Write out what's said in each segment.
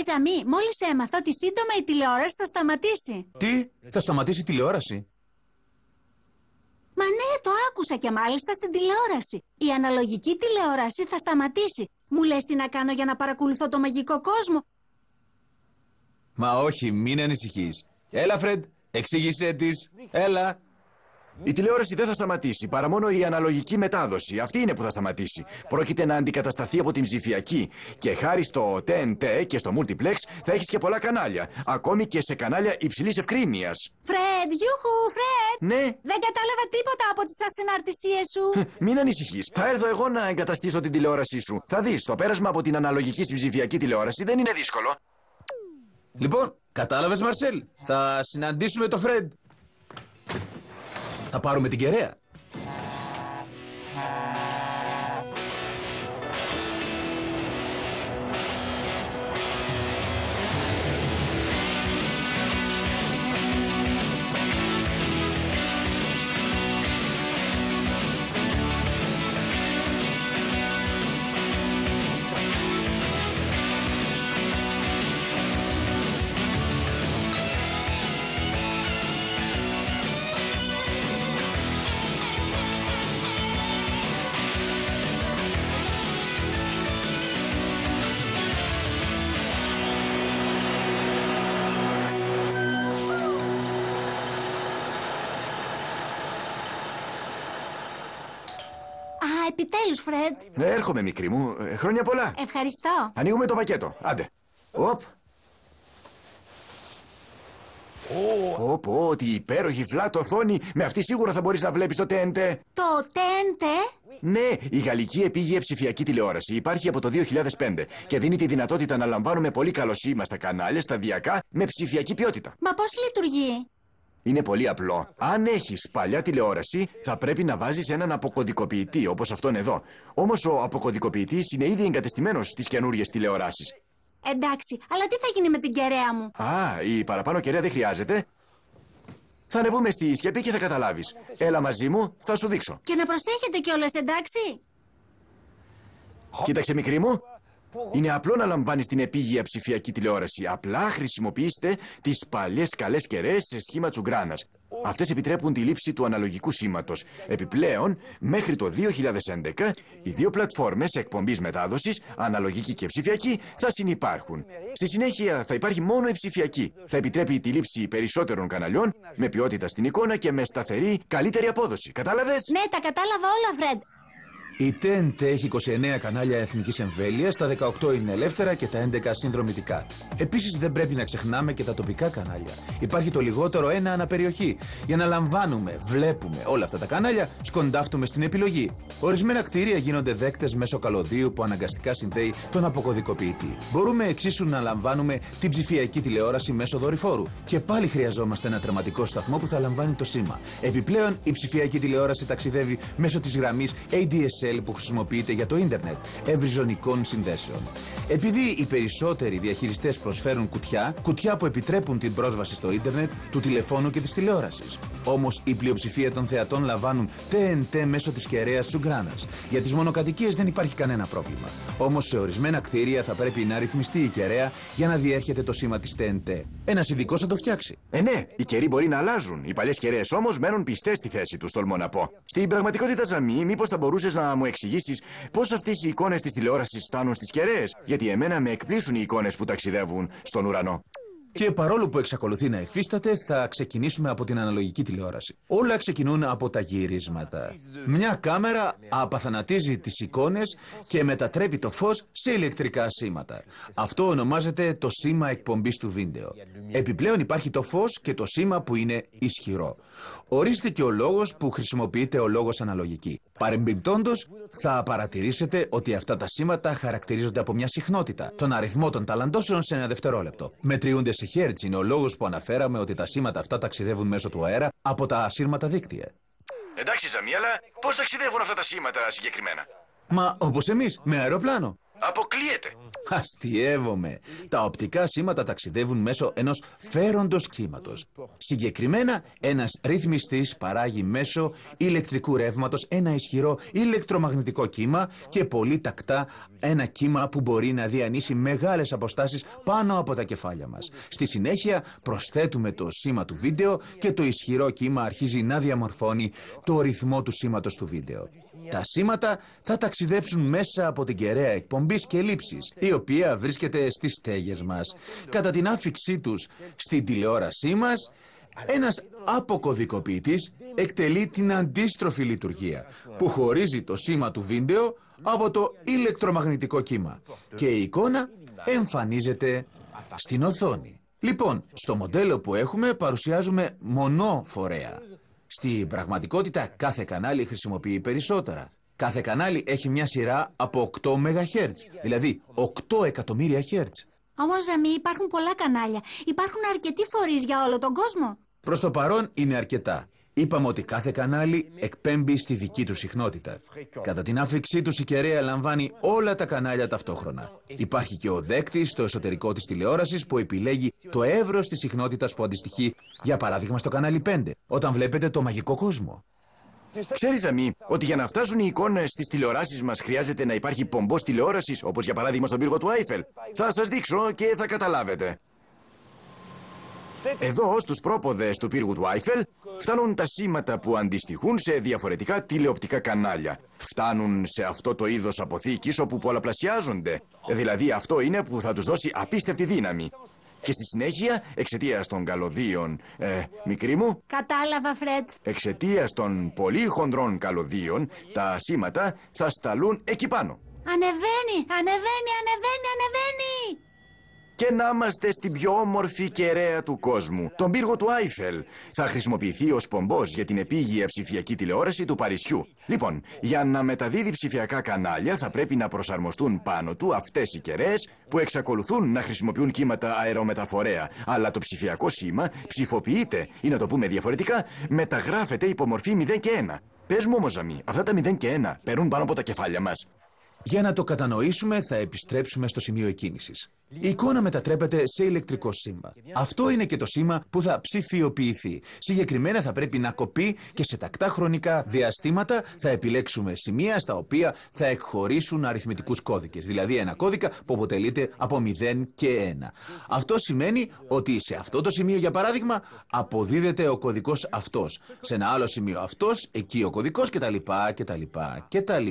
Εζαμί, μόλις έμαθα ότι σύντομα η τηλεόραση θα σταματήσει. Τι, θα σταματήσει η τηλεόραση. Μα ναι, το άκουσα και μάλιστα στην τηλεόραση. Η αναλογική τηλεόραση θα σταματήσει. Μου λες τι να κάνω για να παρακολουθώ το μαγικό κόσμο. Μα όχι, μην ανησυχείς. Έλα, Φρεντ, εξήγησέ της. Έλα. Η τηλεόραση δεν θα σταματήσει, παρά μόνο η αναλογική μετάδοση. Αυτή είναι που θα σταματήσει. Πρόκειται να αντικατασταθεί από την ψηφιακή. Και χάρη στο TNT και στο Multiplex θα έχεις και πολλά κανάλια. Ακόμη και σε κανάλια υψηλής ευκρίνειας. Φρεντ, γιούχου, Φρεντ! Ναι. Δεν κατάλαβα τίποτα από τις ασυναρτησίες σου. Μην ανησυχείς. Θα έρθω εγώ να εγκαταστήσω την τηλεόρασή σου. Θα δεις, το πέρασμα από την αναλογική στην ψηφιακή τηλεόραση δεν είναι δύσκολο. Λοιπόν, κατάλαβες, Μαρσέλ. Θα συναντήσουμε το Φρεντ. Θα πάρουμε την κεραία. Επιτέλους, Φρεντ. Ε, έρχομαι, μικρή μου. Ε, χρόνια πολλά. Ευχαριστώ. Ανοίγουμε το πακέτο. Άντε. Οπ. Οπ, ότι υπέροχη φλάτο οθόνη. Με αυτή σίγουρα θα μπορείς να βλέπεις το τέντε. Το τέντε? Ναι, η γαλλική επίγεια ψηφιακή τηλεόραση υπάρχει από το 2005 και δίνει τη δυνατότητα να λαμβάνουμε πολύ καλό σήμα στα κανάλια σταδιακά με ψηφιακή ποιότητα. Μα πώς λειτουργεί? Είναι πολύ απλό. Αν έχεις παλιά τηλεόραση, θα πρέπει να βάζεις έναν αποκωδικοποιητή, όπως αυτόν εδώ. Όμως ο αποκωδικοποιητής είναι ήδη εγκατεστημένος στις καινούριες τηλεοράσεις. Εντάξει, αλλά τι θα γίνει με την κεραία μου. Α, η παραπάνω κεραία δεν χρειάζεται. Θα ανεβούμε στη σκεπή και θα καταλάβεις. Έλα μαζί μου, θα σου δείξω. Και να προσέχετε κιόλας, εντάξει. Κοίταξε, μικρή μου, είναι απλό να λαμβάνεις την επίγεια ψηφιακή τηλεόραση. Απλά χρησιμοποιήστε τις παλιές καλές κεραίες σε σχήμα τσουγκράνα. Αυτές επιτρέπουν τη λήψη του αναλογικού σήματος. Επιπλέον, μέχρι το 2011, οι δύο πλατφόρμες εκπομπής μετάδοσης, αναλογική και ψηφιακή, θα συνεπάρχουν. Στη συνέχεια, θα υπάρχει μόνο η ψηφιακή. Θα επιτρέπει τη λήψη περισσότερων καναλιών, με ποιότητα στην εικόνα και με σταθερή, καλύτερη απόδοση. Κατάλαβες? Ναι, τα κατάλαβα όλα, Φρεντ. Η TNT έχει 29 κανάλια εθνικής εμβέλειας, τα 18 είναι ελεύθερα και τα 11 συνδρομητικά. Επίσης δεν πρέπει να ξεχνάμε και τα τοπικά κανάλια. Υπάρχει το λιγότερο ένα αναπεριοχή. Για να λαμβάνουμε, βλέπουμε όλα αυτά τα κανάλια, σκοντάφτουμε στην επιλογή. Ορισμένα κτίρια γίνονται δέκτες μέσω καλωδίου που αναγκαστικά συνδέει τον αποκωδικοποιητή. Μπορούμε εξίσου να λαμβάνουμε την ψηφιακή τηλεόραση μέσω δορυφόρου. Και πάλι χρειαζόμαστε ένα τραματικό σταθμό που θα λαμβάνει το σήμα. Επιπλέον, η ψηφιακή τηλεόραση ταξιδεύει μέσω της γραμμής ADSL που χρησιμοποιείται για το ίντερνετ ευρυζωνικών συνδέσεων. Επειδή οι περισσότεροι διαχειριστές προσφέρουν κουτιά, κουτιά που επιτρέπουν την πρόσβαση στο ίντερνετ, του τηλεφώνου και της τηλεόρασης. Όμως η πλειοψηφία των θεατών λαμβάνουν TNT μέσω της κεραίας τσουγκράνα. Για τις μονοκατοικίες δεν υπάρχει κανένα πρόβλημα. Όμως σε ορισμένα κτίρια θα πρέπει να ρυθμιστεί η κεραία για να διέρχεται το σήμα της TNT. Ένας ειδικός θα το φτιάξει. Ε, ναι, οι καιροί μπορεί να αλλάζουν. Οι παλιές κεραίες όμως μένουν πιστές στη θέση τους, τολμώ να πω. Στην πραγματικότητα, Ζαμί, μήπως θα μπορούσες να μου εξηγήσεις πώς αυτές οι εικόνες της τηλεόρασης φτάνουν στις κεραίες. Γιατί εμένα με εκπλήσουν οι εικόνες που ταξιδεύουν στον ουρανό. Και παρόλο που εξακολουθεί να υφίσταται, θα ξεκινήσουμε από την αναλογική τηλεόραση. Όλα ξεκινούν από τα γυρίσματα. Μια κάμερα απαθανατίζει τις εικόνες και μετατρέπει το φως σε ηλεκτρικά σήματα. Αυτό ονομάζεται το σήμα εκπομπής του βίντεο. Επιπλέον υπάρχει το φως και το σήμα που είναι ισχυρό. Ορίστε ο λόγος που χρησιμοποιείται ο λόγος αναλογική. Παρεμπιπτόντως, θα παρατηρήσετε ότι αυτά τα σήματα χαρακτηρίζονται από μια συχνότητα, τον αριθμό των ταλαντώσεων σε ένα δευτερόλεπτο. Μετριούνται σε χέρτζ είναι ο λόγος που αναφέραμε ότι τα σήματα αυτά ταξιδεύουν μέσω του αέρα από τα ασύρματα δίκτυα. Εντάξει, Ζαμί, αλλά πώς ταξιδεύουν αυτά τα σήματα συγκεκριμένα. Μα όπως εμείς, με αεροπλάνο. Αποκλείεται. Αστειεύομαι. Τα οπτικά σήματα ταξιδεύουν μέσω ενός φέροντος κύματος. Συγκεκριμένα, ένας ρυθμιστής παράγει μέσω ηλεκτρικού ρεύματος ένα ισχυρό ηλεκτρομαγνητικό κύμα και πολύ τακτά ένα κύμα που μπορεί να διανύσει μεγάλες αποστάσεις πάνω από τα κεφάλια μας. Στη συνέχεια προσθέτουμε το σήμα του βίντεο και το ισχυρό κύμα αρχίζει να διαμορφώνει το ρυθμό του σήματος του βίντεο. Τα σήματα θα ταξιδέψουν μέσα από την κεραία εκπομπή εκπομπής και λήψης, η οποία βρίσκεται στις στέγες μας. Κατά την άφηξή τους στην τηλεόρασή μας, ένας αποκωδικοποιητής εκτελεί την αντίστροφη λειτουργία που χωρίζει το σήμα του βίντεο από το ηλεκτρομαγνητικό κύμα και η εικόνα εμφανίζεται στην οθόνη. Λοιπόν, στο μοντέλο που έχουμε παρουσιάζουμε μονό φορέα. Στην πραγματικότητα κάθε κανάλι χρησιμοποιεί περισσότερα. Κάθε κανάλι έχει μια σειρά από 8 MHz, δηλαδή 8 εκατομμύρια Hz. Όμω, Ζαμί, υπάρχουν πολλά κανάλια. Υπάρχουν αρκετοί φορείς για όλο τον κόσμο. Προς το παρόν είναι αρκετά. Είπαμε ότι κάθε κανάλι εκπέμπει στη δική του συχνότητα. Κατά την άφηξή τους, η κεραία λαμβάνει όλα τα κανάλια ταυτόχρονα. Υπάρχει και ο δέκτης στο εσωτερικό της τηλεόρασης που επιλέγει το εύρος της συχνότητας που αντιστοιχεί, για παράδειγμα, στο κανάλι 5, όταν βλέπετε το μαγικό κόσμο. Ξέρεις, Ζαμί, ότι για να φτάσουν οι εικόνες στις τηλεοράσεις μας χρειάζεται να υπάρχει πομπός τηλεόρασης, όπως για παράδειγμα στον πύργο του Άιφελ. Θα σας δείξω και θα καταλάβετε. Εδώ, στους πρόποδες του πύργου του Άιφελ, φτάνουν τα σήματα που αντιστοιχούν σε διαφορετικά τηλεοπτικά κανάλια. Φτάνουν σε αυτό το είδος αποθήκης όπου πολλαπλασιάζονται. Δηλαδή αυτό είναι που θα τους δώσει απίστευτη δύναμη. Και στη συνέχεια, εξαιτία των καλωδίων, ε, μικρή μου. Κατάλαβα, Φρέτ! Εξαιτία των πολύ χοντρών καλωδίων, τα σήματα θα σταλούν εκεί πάνω. Ανεβαίνει, ανεβαίνει, ανεβαίνει, ανεβαίνει και να είμαστε στην πιο όμορφη κεραία του κόσμου, τον πύργο του Άιφελ. Θα χρησιμοποιηθεί ως πομπός για την επίγεια ψηφιακή τηλεόραση του Παρισιού. Λοιπόν, για να μεταδίδει ψηφιακά κανάλια θα πρέπει να προσαρμοστούν πάνω του αυτές οι κεραίες που εξακολουθούν να χρησιμοποιούν κύματα αερομεταφορέα. Αλλά το ψηφιακό σήμα ψηφοποιείται, ή να το πούμε διαφορετικά, μεταγράφεται υπό μορφή 0 και 1. Πες μου όμω, Ζαμί, αυτά τα 0 και 1 περούν πάνω από τα κεφάλια μας. Για να το κατανοήσουμε, θα επιστρέψουμε στο σημείο εκκίνησης. Η εικόνα μετατρέπεται σε ηλεκτρικό σήμα. Αυτό είναι και το σήμα που θα ψηφιοποιηθεί. Συγκεκριμένα θα πρέπει να κοπεί και σε τακτά χρονικά διαστήματα θα επιλέξουμε σημεία στα οποία θα εκχωρήσουν αριθμητικούς κώδικες. Δηλαδή ένα κώδικα που αποτελείται από 0 και 1. Αυτό σημαίνει ότι σε αυτό το σημείο, για παράδειγμα, αποδίδεται ο κωδικός αυτός. Σε ένα άλλο σημείο αυτός, εκεί ο κωδικός κτλ. κτλ. κτλ.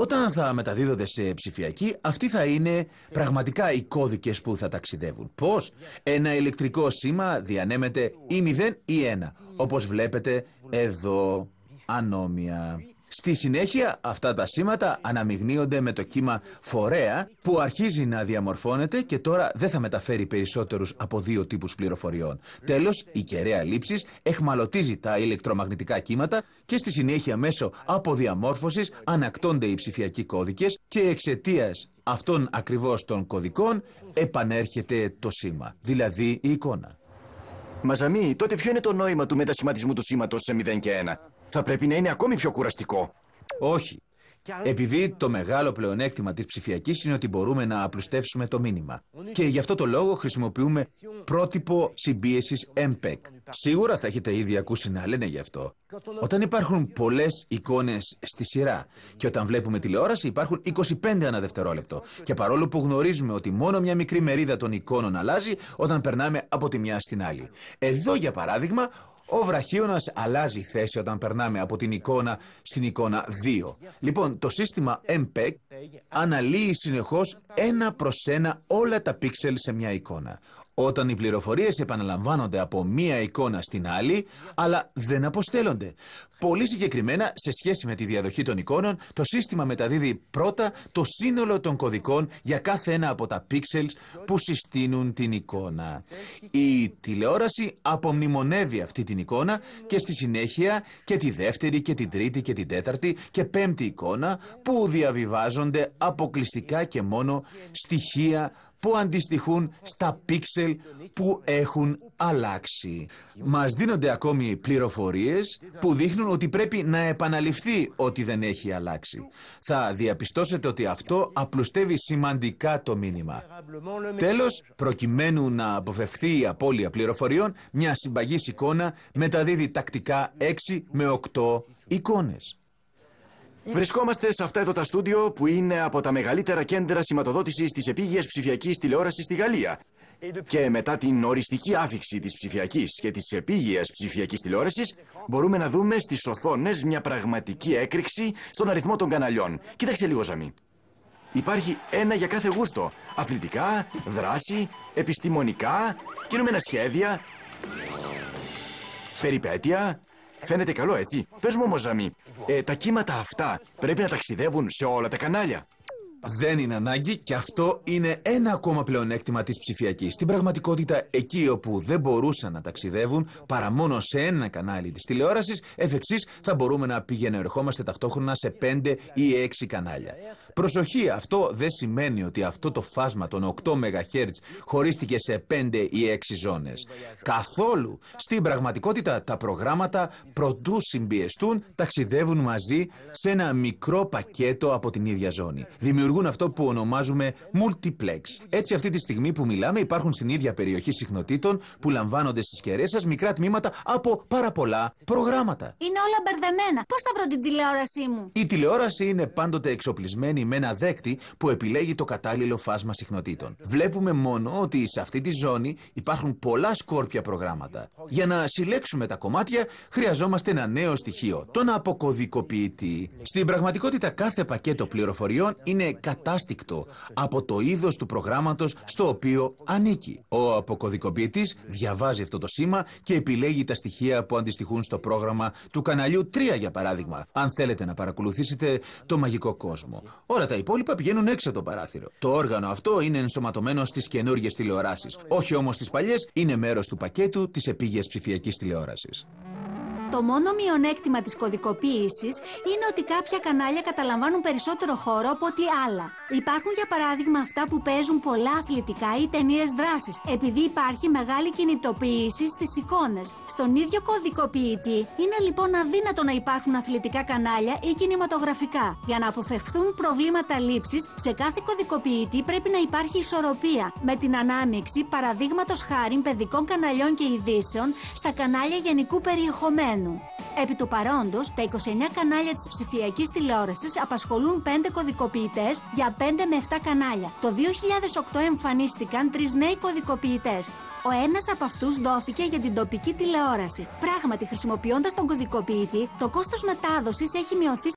Όταν θα μεταδίδονται σε ψηφιακή, αυτοί θα είναι πραγματικά οι κώδικες που θα ταξιδεύουν. Πώς? Ένα ηλεκτρικό σήμα διανέμεται ή 0 ή 1. Όπως βλέπετε εδώ ανώμια. Στη συνέχεια αυτά τα σήματα αναμειγνύονται με το κύμα φορέα που αρχίζει να διαμορφώνεται και τώρα δεν θα μεταφέρει περισσότερους από δύο τύπους πληροφοριών. Τέλος, η κεραία λήψης εχμαλωτίζει τα ηλεκτρομαγνητικά κύματα και στη συνέχεια μέσω αποδιαμόρφωσης ανακτώνται οι ψηφιακοί κώδικες και εξαιτίας αυτών ακριβώς των κωδικών επανέρχεται το σήμα, δηλαδή η εικόνα. Μαζαμί, τότε ποιο είναι το νόημα του μετασχηματισμού του σήματος σε 0 και 1 θα πρέπει να είναι ακόμη πιο κουραστικό. Όχι. Επειδή το μεγάλο πλεονέκτημα της ψηφιακής είναι ότι μπορούμε να απλουστεύσουμε το μήνυμα. Και γι' αυτό το λόγο χρησιμοποιούμε πρότυπο συμπίεσης MPEG. Σίγουρα θα έχετε ήδη ακούσει να λένε γι' αυτό. Όταν υπάρχουν πολλές εικόνες στη σειρά και όταν βλέπουμε τηλεόραση υπάρχουν 25 ανά δευτερόλεπτο. Και παρόλο που γνωρίζουμε ότι μόνο μια μικρή μερίδα των εικόνων αλλάζει όταν περνάμε από τη μια στην άλλη. Εδώ για παράδειγμα ο βραχίωνας αλλάζει θέση όταν περνάμε από την εικόνα στην εικόνα 2. Λοιπόν, το σύστημα MPEG αναλύει συνεχώς ένα προς ένα όλα τα πίξελ σε μια εικόνα. Όταν οι πληροφορίες επαναλαμβάνονται από μία εικόνα στην άλλη, αλλά δεν αποστέλλονται. Πολύ συγκεκριμένα, σε σχέση με τη διαδοχή των εικόνων, το σύστημα μεταδίδει πρώτα το σύνολο των κωδικών για κάθε ένα από τα pixels που συστήνουν την εικόνα. Η τηλεόραση απομνημονεύει αυτή την εικόνα και στη συνέχεια και τη δεύτερη και την τρίτη και την τέταρτη και πέμπτη εικόνα που διαβιβάζονται αποκλειστικά και μόνο στοιχεία που αντιστοιχούν στα πίξελ που έχουν αλλάξει. Μας δίνονται ακόμη πληροφορίες που δείχνουν ότι πρέπει να επαναληφθεί ότι δεν έχει αλλάξει. Θα διαπιστώσετε ότι αυτό απλουστεύει σημαντικά το μήνυμα. Τέλος, προκειμένου να αποφευχθεί η απώλεια πληροφοριών, μια συμπαγής εικόνα μεταδίδει τακτικά 6 με 8 εικόνες. Βρισκόμαστε σε αυτά εδώ τα στούντιο που είναι από τα μεγαλύτερα κέντρα σηματοδότησης της επίγειας ψηφιακής τηλεόρασης στη Γαλλία. Και μετά την οριστική άφηξη της ψηφιακής και της επίγειας ψηφιακής τηλεόρασης, μπορούμε να δούμε στις οθόνες μια πραγματική έκρηξη στον αριθμό των καναλιών. Κοίταξε λίγο, Ζαμί Υπάρχει ένα για κάθε γούστο. Αθλητικά, δράση, επιστημονικά, κινούμενα σχέδια, περιπέτεια. Φαίνεται καλό, έτσι. Πες μου ε, τα κύματα αυτά πρέπει να ταξιδεύουν σε όλα τα κανάλια. Δεν είναι ανάγκη και αυτό είναι ένα ακόμα πλεονέκτημα της ψηφιακής. Στην πραγματικότητα, εκεί όπου δεν μπορούσαν να ταξιδεύουν παρά μόνο σε ένα κανάλι της τηλεόρασης, εφ' εξής θα μπορούμε να πηγαίνε ερχόμαστε ταυτόχρονα σε πέντε ή έξι κανάλια. Προσοχή, αυτό δεν σημαίνει ότι αυτό το φάσμα των 8 MHz χωρίστηκε σε πέντε ή έξι ζώνες. Καθόλου. Στην πραγματικότητα, τα προγράμματα προτού συμπιεστούν ταξιδεύουν μαζί σε ένα μικρό πακέτο από την ίδια ζώνη δημιουργούν αυτό που ονομάζουμε multiplex. Έτσι, αυτή τη στιγμή που μιλάμε, υπάρχουν στην ίδια περιοχή συχνοτήτων που λαμβάνονται στις κεραίες σας μικρά τμήματα από πάρα πολλά προγράμματα. Είναι όλα μπερδεμένα. Πώς θα βρω την τηλεόρασή μου. Η τηλεόραση είναι πάντοτε εξοπλισμένη με ένα δέκτη που επιλέγει το κατάλληλο φάσμα συχνοτήτων. Βλέπουμε μόνο ότι σε αυτή τη ζώνη υπάρχουν πολλά σκόρπια προγράμματα. Για να συλλέξουμε τα κομμάτια, χρειαζόμαστε ένα νέο στοιχείο, τον αποκωδικοποιητή. Στην πραγματικότητα, κάθε πακέτο πληροφοριών είναι κατάστικτο από το είδος του προγράμματος στο οποίο ανήκει. Ο αποκωδικοποιητής διαβάζει αυτό το σήμα και επιλέγει τα στοιχεία που αντιστοιχούν στο πρόγραμμα του καναλιού 3 για παράδειγμα, αν θέλετε να παρακολουθήσετε το μαγικό κόσμο. Όλα τα υπόλοιπα πηγαίνουν έξω το παράθυρο. Το όργανο αυτό είναι ενσωματωμένο στις καινούργιες τηλεοράσεις, όχι όμως στις παλιές, είναι μέρος του πακέτου της επίγειας ψηφιακής τηλεόρασης. Το μόνο μειονέκτημα της κωδικοποίησης είναι ότι κάποια κανάλια καταλαμβάνουν περισσότερο χώρο από ό,τι άλλα. Υπάρχουν για παράδειγμα αυτά που παίζουν πολλά αθλητικά ή ταινίες δράσης, επειδή υπάρχει μεγάλη κινητοποίηση στις εικόνες. Στον ίδιο κωδικοποιητή είναι λοιπόν αδύνατο να υπάρχουν αθλητικά κανάλια ή κινηματογραφικά. Για να αποφευχθούν προβλήματα λήψης, σε κάθε κωδικοποιητή πρέπει να υπάρχει ισορροπία, με την ανάμειξη παραδείγματος χάρη παιδικών καναλιών και ειδήσεων στα κανάλια γενικού περιεχομένου. Επί του παρόντος, τα 29 κανάλια της ψηφιακής τηλεόρασης απασχολούν 5 κωδικοποιητές για 5 με 7 κανάλια. Το 2008 εμφανίστηκαν 3 νέοι κωδικοποιητές. Ο ένας από αυτούς δόθηκε για την τοπική τηλεόραση. Πράγματι, χρησιμοποιώντας τον κωδικοποιητή, το κόστος μετάδοσης έχει μειωθεί.